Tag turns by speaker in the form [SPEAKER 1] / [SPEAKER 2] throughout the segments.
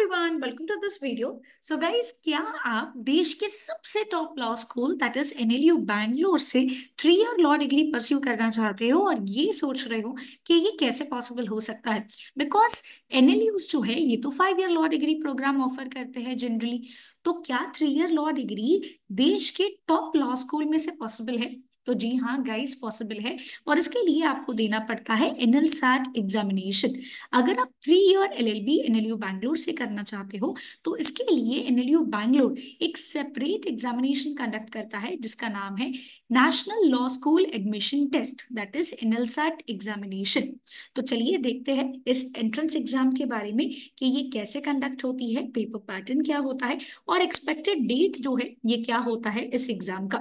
[SPEAKER 1] everyone welcome to this video so guys क्या आप देश के सबसे top law school that is NLU Bangalore से three year law degree pursue करना चाहते हो और ये सोच रहे हो कि ये कैसे पॉसिबल हो सकता है बिकॉज एनएलयूज जो है ये तो five year law degree program offer करते हैं जनरली तो क्या थ्री ईयर लॉ डिग्री देश के टॉप लॉ स्कूल में से पॉसिबल है तो जी हाँ गाइस पॉसिबल है और इसके लिए आपको देना पड़ता है एनएल सैट एग्जामिनेशन अगर आप three year L L B NLU Bangalore से करना चाहते हो तो इसके लिए एनएलयू बैंगलोर एक सेपरेट एग्जामिनेशन कंडक्ट करता है जिसका नाम है national law school admission test that is NLSAT examination तो चलिए देखते हैं इस एंट्रेंस एग्जाम के बारे में कि ये कैसे कंडक्ट होती है पेपर पैटर्न क्या होता है और एक्सपेक्टेड डेट जो है ये क्या होता है इस एग्जाम का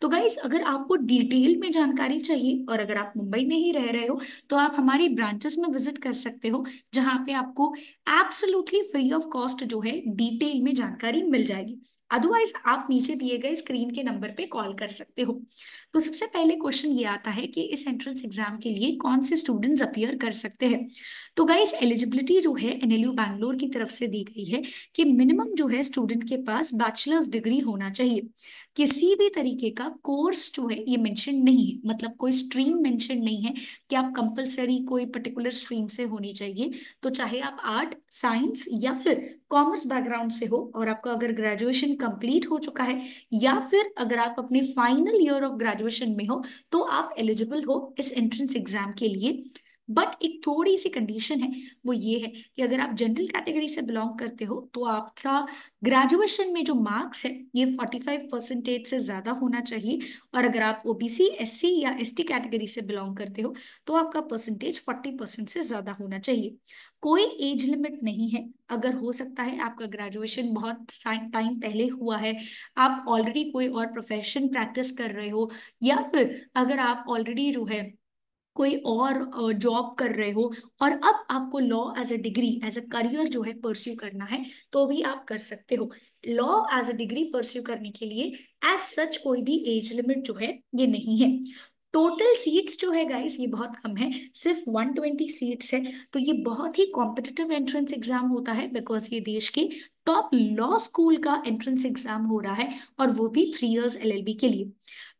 [SPEAKER 1] तो गाइज अगर आपको डिटेल में जानकारी चाहिए और अगर आप मुंबई में ही रह रहे हो तो आप हमारी ब्रांचेस में विजिट कर सकते हो जहाँ पे आपको एब्सोलूटली फ्री ऑफ कॉस्ट जो है डिटेल में जानकारी मिल जाएगी अदरवाइज आप नीचे दिए गए स्क्रीन के नंबर पे कॉल कर सकते हो तो सबसे पहले क्वेश्चन ये आता है कि इस एंट्रेंस एग्जाम के लिए कौन से स्टूडेंट्स अपियर कर सकते हैं तो गाइस एलिजिबिलिटी जो है एनएलयू बैंगलोर की तरफ से दी गई है कि मिनिमम जो है स्टूडेंट के पास बैचलर्स डिग्री होना चाहिए किसी भी तरीके का कोर्स जो है ये मेंशन नहीं है मतलब कोई स्ट्रीम मेंशन नहीं है कि आप कंपलसरी कोई पर्टिकुलर स्ट्रीम से होनी चाहिए तो चाहे आप आर्ट साइंस या फिर कॉमर्स बैकग्राउंड से हो और आपका अगर ग्रेजुएशन कंप्लीट हो चुका है या फिर अगर आप अपने final year of graduation graduation में हो तो आप एलिजिबल हो इस एंट्रेंस एग्जाम के लिए बट एक थोड़ी सी कंडीशन है वो ये है कि अगर आप जनरल कैटेगरी से बिलोंग करते हो तो आपका ग्रेजुएशन में जो मार्क्स है ये 45 परसेंटेज से ज़्यादा होना चाहिए और अगर आप ओबीसी एससी या एसटी कैटेगरी से बिलोंग करते हो तो आपका परसेंटेज फोर्टी परसेंट से ज़्यादा होना चाहिए कोई एज लिमिट नहीं है अगर हो सकता है आपका ग्रेजुएशन बहुत टाइम पहले हुआ है आप ऑलरेडी कोई और प्रोफेशन प्रैक्टिस कर रहे हो या फिर अगर आप ऑलरेडी जो है कोई और जॉब कर रहे हो और अब आपको law as a degree as a career जो है परस्यू करना है तो भी आप कर सकते हो law as a degree pursue करने के लिए एज सच कोई भी एज लिमिट जो है ये नहीं है टोटल सीट्स जो है गाइस ये बहुत कम है सिर्फ 120 सीट्स है तो ये बहुत ही कॉम्पिटिटिव एंट्रेंस एग्जाम होता है बिकॉज ये देश के टॉप लॉ स्कूल का एंट्रेंस एग्जाम हो रहा है और वो भी थ्री इयर्स एलएलबी के लिए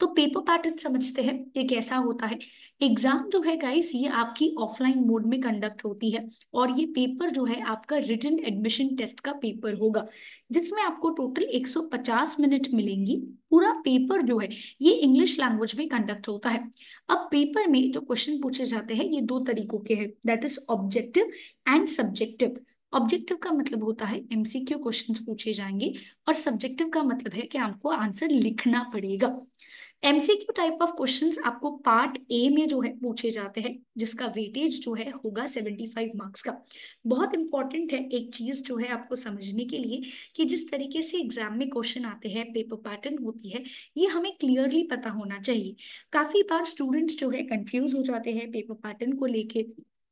[SPEAKER 1] तो पेपर पैटर्न समझते हैं ये कैसा होता है एग्जाम जो है गाइस ये आपकी ऑफलाइन मोड में कंडक्ट होती है और ये पेपर जो है आपका रिटर्न एडमिशन टेस्ट का पेपर होगा जिसमें आपको टोटल 150 मिनट मिलेंगी पूरा पेपर जो है ये इंग्लिश लैंग्वेज में कंडक्ट होता है अब पेपर में जो क्वेश्चन पूछे जाते हैं ये दो तरीकों के हैं that is objective and subjective objective का मतलब होता है एमसीक्यू क्वेश्चंस पूछे जाएंगे और सब्जेक्टिव का मतलब है कि आपको आंसर लिखना पड़ेगा एमसीक्यू टाइप ऑफ क्वेश्चंस आपको पार्ट ए में जो है पूछे जाते हैं जिसका वेटेज जो है होगा 75 मार्क्स का बहुत इंपॉर्टेंट है एक चीज जो है आपको समझने के लिए कि जिस तरीके से एग्जाम में क्वेश्चन आते हैं पेपर पैटर्न होती है ये हमें क्लियरली पता होना चाहिए काफी बार स्टूडेंट्स जो है कंफ्यूज हो जाते हैं पेपर पैटर्न को लेके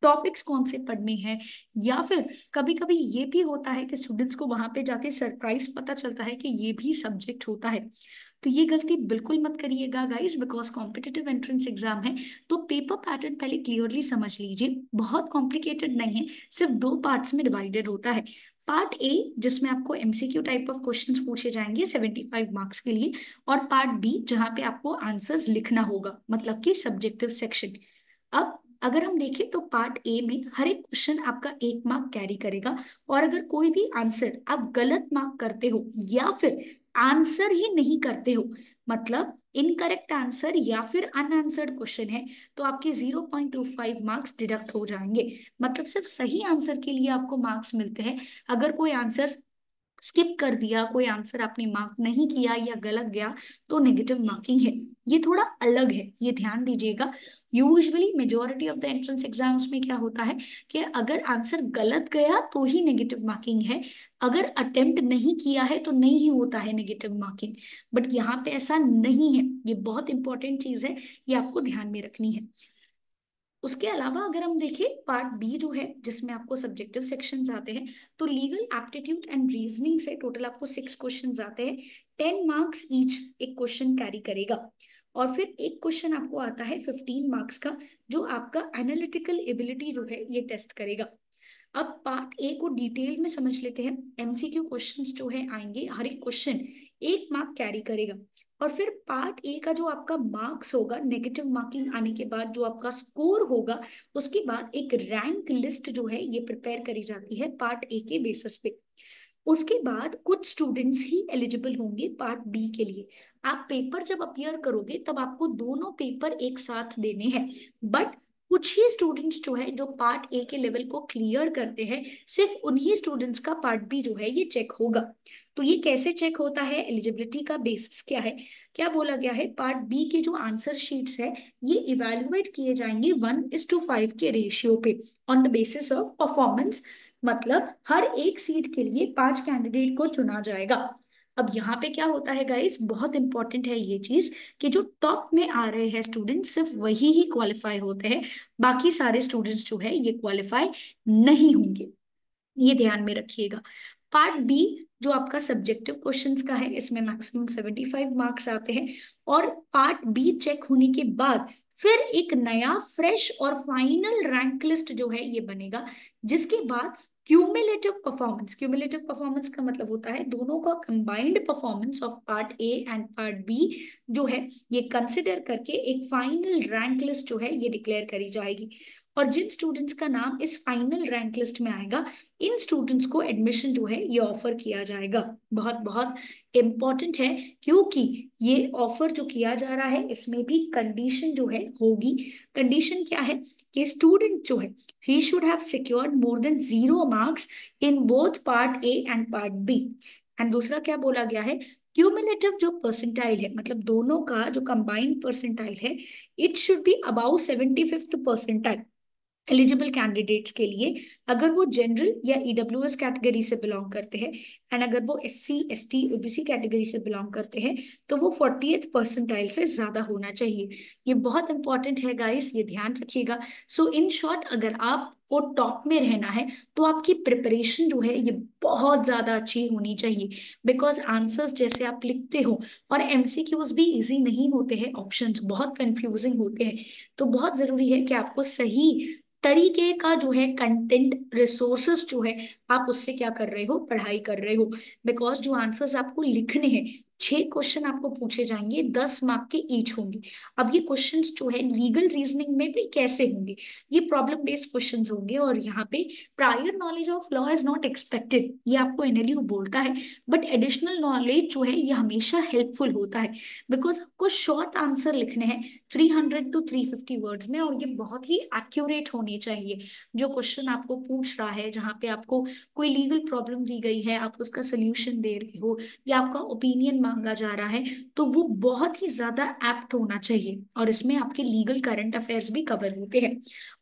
[SPEAKER 1] टॉपिक्स कौन से पढ़ने हैं या फिर कभी कभी ये भी होता है कि स्टूडेंट्स को वहां पे जाके सरप्राइज पता चलता है कि ये भी सब्जेक्ट होता है तो ये गलती बिल्कुल मत करिएगा guys because competitive entrance exam है तो पेपर पैटर्न पहले क्लियरली समझ लीजिए बहुत कॉम्प्लिकेटेड नहीं है सिर्फ दो पार्ट्स में डिवाइडेड होता है पार्ट ए जिसमें आपको एमसीक्यू टाइप ऑफ क्वेश्चंस पूछे जाएंगे 75 मार्क्स के लिए और पार्ट बी जहां पे आपको आंसर्स लिखना होगा मतलब कि सब्जेक्टिव सेक्शन अब अगर हम देखें तो पार्ट ए में हर एक क्वेश्चन आपका एक मार्क कैरी करेगा और अगर कोई भी आंसर आप गलत मार्क करते हो या फिर आंसर ही नहीं करते हो मतलब इनकरेक्ट आंसर या फिर अनआंसर्ड क्वेश्चन है तो आपके 0.25 मार्क्स डिडक्ट हो जाएंगे मतलब सिर्फ सही आंसर के लिए आपको मार्क्स मिलते हैं अगर कोई आंसर स्किप कर दिया कोई आंसर आपने मार्क नहीं किया या गलत गया तो नेगेटिव मार्किंग है ये थोड़ा अलग है ये ध्यान दीजिएगा usually majority of the entrance exams में क्या होता है कि अगर आंसर गलत गया तो ही नेगेटिव मार्किंग है अगर अटेम्प्ट नहीं किया है तो नहीं ही होता है नेगेटिव मार्किंग बट यहाँ पे ऐसा नहीं है ये बहुत इंपॉर्टेंट चीज है ये आपको ध्यान में रखनी है उसके अलावा अगर हम देखें पार्ट बी जो है जिसमें आपको सब्जेक्टिव सेक्शन आते हैं तो लीगल एप्टीट्यूड एंड रीजनिंग से टोटल आपको सिक्स क्वेश्चन आते हैं टेन मार्क्स ईच एक क्वेश्चन कैरी करेगा और फिर एक क्वेश्चन आपको आता है फिफ्टीन मार्क्स का जो आपका एनालिटिकल एबिलिटी जो है ये टेस्ट करेगा अब पार्ट ए को डिटेल में समझ लेते हैं एमसीक्यू क्वेश्चंस जो है आएंगे हर एक क्वेश्चन एक मार्क कैरी करेगा और फिर पार्ट ए का जो आपका मार्क्स होगा नेगेटिव मार्किंग आने के बाद जो आपका स्कोर होगा उसके बाद एक रैंक लिस्ट जो है ये प्रिपेयर करी जाती है पार्ट ए के बेसिस पे उसके बाद कुछ स्टूडेंट्स ही एलिजिबल होंगे पार्ट बी के लिए आप पेपर जब अपियर करोगे तब आपको दोनों पेपर एक साथ देने हैं बट कुछ ही स्टूडेंट्स जो है जो पार्ट ए के लेवल को क्लियर करते हैं सिर्फ उन्हीं स्टूडेंट्स का पार्ट बी जो है ये चेक होगा तो ये कैसे चेक होता है एलिजिबिलिटी का बेसिस क्या है क्या बोला गया है पार्ट बी के जो आंसर शीट्स है ये इवेल्युएट किए जाएंगे वन इज टू फाइव के रेशियो पे on the basis of performance मतलब हर एक सीट के लिए पांच कैंडिडेट को चुना जाएगा अब यहाँ पे क्या होता है गाइस बहुत इंपॉर्टेंट है ये चीज कि जो टॉप में आ रहे हैं स्टूडेंट सिर्फ वही ही क्वालिफाई होते हैं बाकी सारे स्टूडेंट्स जो है ये क्वालिफाई नहीं होंगे ये ध्यान में रखिएगा पार्ट बी जो आपका सब्जेक्टिव क्वेश्चंस का है इसमें मैक्सिमम सेवेंटी फाइव मार्क्स आते हैं और पार्ट बी चेक होने के बाद फिर एक नया फ्रेश और फाइनल रैंक लिस्ट जो है ये बनेगा जिसके बाद क्यूमुलेटिव परफॉर्मेंस क्यूमुलेटिव परफॉर्मेंस का मतलब होता है दोनों का combined performance of part A and part B जो है ये कंसिडर करके एक फाइनल रैंक लिस्ट जो है ये डिक्लेयर करी जाएगी और जिन स्टूडेंट्स का नाम इस फाइनल रैंक लिस्ट में आएगा इन स्टूडेंट्स को एडमिशन जो है ये ऑफर किया जाएगा बहुत बहुत इम्पॉर्टेंट है क्योंकि ये ऑफर जो किया जा रहा है इसमें भी कंडीशन जो है होगी कंडीशन क्या है कि स्टूडेंट जो है he should have secured more than zero marks in both part A and part B and दूसरा क्या बोला गया है क्यूमुलेटिव जो परसेंटाइल है मतलब दोनों का जो कंबाइंड परसेंटाइल है it should be about seventy fifth percentile eligible candidates के लिए अगर वो जनरल या ईडब्ल्यू एस कैटेगरी से बिलोंग करते हैं एंड अगर वो S C S T OBC category से बिलोंग करते हैं तो वो फोर्टी एथ परसेंटाइल से ज़्यादा होना चाहिए ये बहुत इंपॉर्टेंट है गाइस ये ध्यान रखिएगा सो इन शॉर्ट अगर आप को टॉप में रहना है तो आपकी प्रिपरेशन जो है ये बहुत ज़्यादा अच्छी होनी चाहिए बिकॉज आंसर्स जैसे आप लिखते हो और एमसीक्यूज भी इजी नहीं होते हैं ऑप्शंस बहुत कंफ्यूजिंग होते हैं तो बहुत ज़रूरी है कि आपको सही तरीके का जो है कंटेंट रिसोर्सेस जो है आप उससे क्या कर रहे हो पढ़ाई कर रहे हो बिकॉज जो आंसर्स आपको लिखने हैं छह क्वेश्चन आपको पूछे जाएंगे दस मार्क के ईच होंगे अब ये क्वेश्चंस जो है लीगल रीजनिंग में भी कैसे होंगे ये प्रॉब्लम बेस्ड क्वेश्चंस होंगे और यहाँ पे prior knowledge of law is not expected ये आपको एनएलयू बोलता है बट एडिशनल नॉलेज जो है ये हमेशा हेल्पफुल होता है बिकॉज आपको शॉर्ट आंसर लिखने हैं three hundred to three fifty words में और ये बहुत ही एक्यूरेट होने चाहिए जो क्वेश्चन आपको पूछ रहा है जहाँ पे आपको कोई लीगल प्रॉब्लम दी गई है आप उसका सोल्यूशन दे रहे हो या आपका ओपिनियन मांगा जा रहा है तो वो बहुत ही ज्यादा एप्ट होना चाहिए और इसमें आपके लीगल करंट अफेयर्स भी कवर होते हैं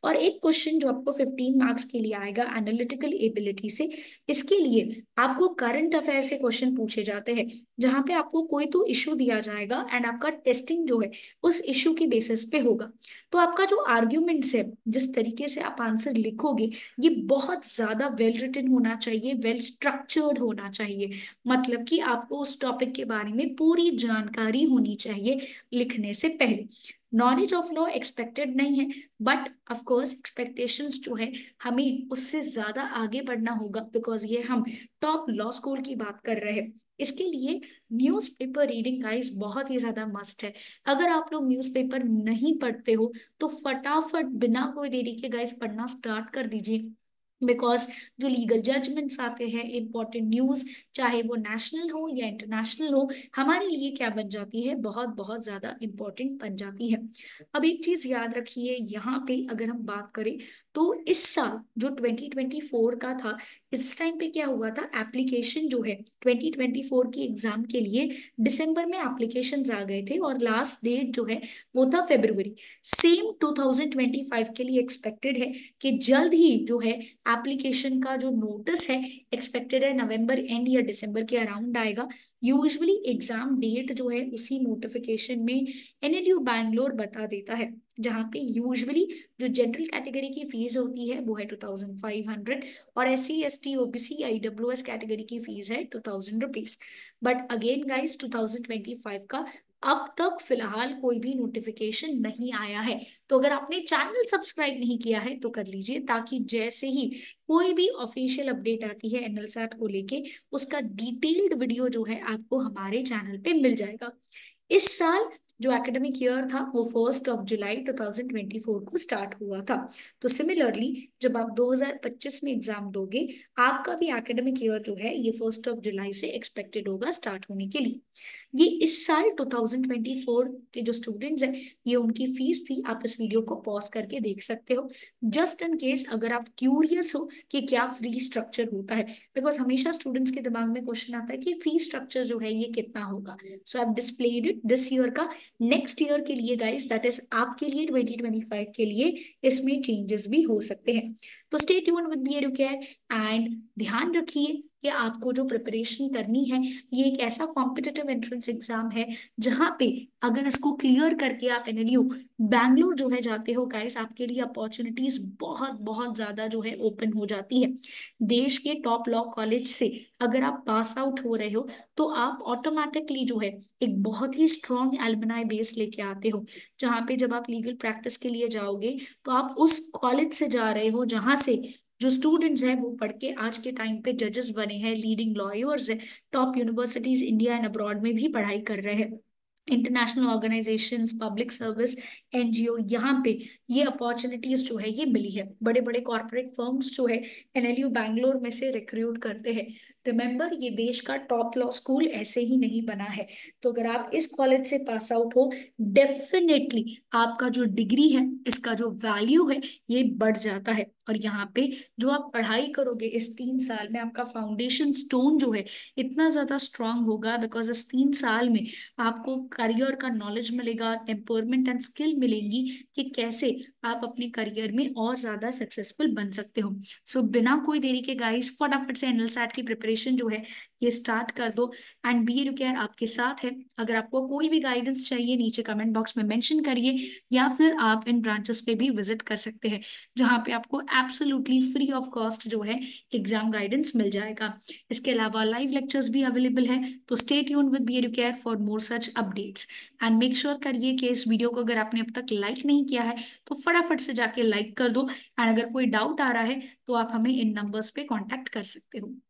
[SPEAKER 1] और एक क्वेश्चन जो आपको 15 मार्क्स के लिए आएगा एनालिटिकल एबिलिटी से इसके लिए आपको करंट अफेयर से क्वेश्चन पूछे जाते हैं जहां पे आपको कोई तो इश्यू दिया जाएगा एंड आपका टेस्टिंग जो है उस इश्यू के बेसिस पे होगा तो आपका जो आर्ग्यूमेंट्स है जिस तरीके से आप आंसर लिखोगे ये बहुत ज्यादा वेल रिटन होना चाहिए वेल स्ट्रक्चर्ड होना चाहिए मतलब कि आपको उस टॉपिक के बारे बारे में पूरी जानकारी होनी चाहिए लिखने से पहले नॉलेज ऑफ लॉ एक्सपेक्टेड नहीं है बट ऑफकोर्स कोर्स एक्सपेक्टेशंस जो है हमें उससे ज़्यादा आगे बढ़ना होगा बिकॉज ये हम टॉप लॉ स्कूल की बात कर रहे हैं इसके लिए न्यूज़पेपर रीडिंग गाइस बहुत ही ज़्यादा मस्ट है अगर आप लोग न्यूज़पेपर नहीं पढ़ते हो तो फटाफट बिना कोई देरी के गाइस पढ़ना स्टार्ट कर दीजिए बिकॉज जो लीगल जजमेंट्स आते हैं इम्पॉर्टेंट न्यूज चाहे वो नेशनल हो या इंटरनेशनल हो हमारे लिए क्या बन जाती है बहुत बहुत ज्यादा इम्पॉर्टेंट बन जाती है अब एक चीज याद रखिए यहाँ पे अगर हम बात करें तो इस साल जो 2024 का था इस टाइम पे क्या हुआ था एप्लीकेशन जो है 2024 की एग्जाम के लिए दिसंबर में एप्लीकेशन आ गए थे और लास्ट डेट जो है वो था फेब्रुवरी सेम 2025 के लिए एक्सपेक्टेड है कि जल्द ही जो है एप्लीकेशन का जो नोटिस है एक्सपेक्टेड है नवंबर एंड या दिसंबर के अराउंड आएगा यूजुअली एग्जाम डेट जो है उसी नोटिफिकेशन में एनएलयू बैंगलोर बता देता है जहाँ पे यूजुअली जो जनरल कैटेगरी की फीस होती है वो है टू थाउजेंड फाइव हंड्रेड और S C S T O B C I W S category की फीस है two thousand rupees but again guys two thousand twenty five का अब तक फिलहाल कोई भी नोटिफिकेशन नहीं आया है तो अगर आपने चैनल सब्सक्राइब नहीं किया है तो कर लीजिए ताकि जैसे ही कोई भी ऑफिशियल अपडेट आती है एनएलसैट को लेके उसका डिटेल्ड वीडियो जो है आपको हमारे चैनल पे मिल जाएगा इस साल जो एकेडमिक ईयर था वो फर्स्ट ऑफ जुलाई 2024 को स्टार्ट हुआ था तो सिमिलरली जब आप 2025 में एग्जाम दोगे आपका भी एकेडमिक ईयर जो है ये फर्स्ट ऑफ जुलाई से एक्सपेक्टेड होगा स्टार्ट होने के लिए ये इस साल 2024 के जो स्टूडेंट्स हैं ये उनकी फीस थी आप इस वीडियो को पॉज करके देख सकते हो जस्ट इन केस अगर आप क्यूरियस हो कि क्या फ्री स्ट्रक्चर होता है बिकॉज हमेशा स्टूडेंट्स के दिमाग में क्वेश्चन आता है कि फी स्ट्रक्चर जो है ये कितना होगा so I displayed it this year का नेक्स्ट ईयर के लिए गाइस दैट इज आपके लिए 2025 के लिए इसमें चेंजेस भी हो सकते हैं तो stay tuned with B Educare and ध्यान रखिए कि आपको जो प्रिपरेशन करनी है ये एक ऐसा कॉम्पिटेटिव एंट्रेंस एग्जाम है जहाँ पे अगर इसको क्लियर करके आप एन एल बैंगलोर जो है जाते हो गाइस आपके लिए अपॉर्चुनिटीज बहुत बहुत ज्यादा जो है ओपन हो जाती है देश के टॉप लॉ कॉलेज से अगर आप पास आउट हो रहे हो तो आप ऑटोमेटिकली जो है एक बहुत ही स्ट्रॉन्ग एल्बनाई बेस लेके आते हो जहाँ पे जब आप लीगल प्रैक्टिस के लिए जाओगे तो आप उस कॉलेज से जा रहे हो जहाँ से जो स्टूडेंट्स हैं वो पढ़ के आज के टाइम पे जजेस बने हैं लीडिंग लॉयर्स हैं top universities India and abroad में भी पढ़ाई कर रहे हैं international organisation public service NGO यहाँ पे ये अपॉर्चुनिटीज जो है ये मिली है बड़े बड़े कॉरपोरेट फर्म्स जो है एनएलयू बैंगलोर में से रिक्रूट करते हैं रिमेंबर ये देश का टॉप लॉ स्कूल ऐसे ही नहीं बना है तो अगर आप इस कॉलेज से पास आउट हो डेफिनेटली आपका जो डिग्री है इसका जो वैल्यू है ये बढ़ जाता है और यहाँ पे जो आप पढ़ाई करोगे इस तीन साल में आपका फाउंडेशन स्टोन जो है इतना ज्यादा स्ट्रांग होगा बिकॉज इस तीन साल में आपको करियर का नॉलेज मिलेगा एम्पोरमेंट एंड स्किल मिलेंगी कि कैसे आप अपने करियर में और ज्यादा सक्सेसफुल बन सकते हो सो so, बिना कोई देरी के गाइस फटाफट से एनएलसैट की प्रिपरेशन रिलेशन जो है ये स्टार्ट कर दो एंड बी एड केयर आपके साथ है अगर आपको कोई भी गाइडेंस चाहिए नीचे कमेंट बॉक्स में मेंशन करिए या फिर आप इन ब्रांचेस पे भी विजिट कर सकते हैं जहाँ पे आपको एब्सोल्युटली फ्री ऑफ कॉस्ट जो है एग्जाम गाइडेंस मिल जाएगा इसके अलावा लाइव लेक्चर्स भी अवेलेबल है तो stay tuned with B Ed care for more such updates and make sure करिए कि इस वीडियो को अगर आपने अब तक लाइक नहीं किया है तो फटाफट से जाके लाइक कर दो एंड अगर कोई डाउट आ रहा है तो आप हमें इन नंबर्स पे कॉन्टेक्ट कर सकते हो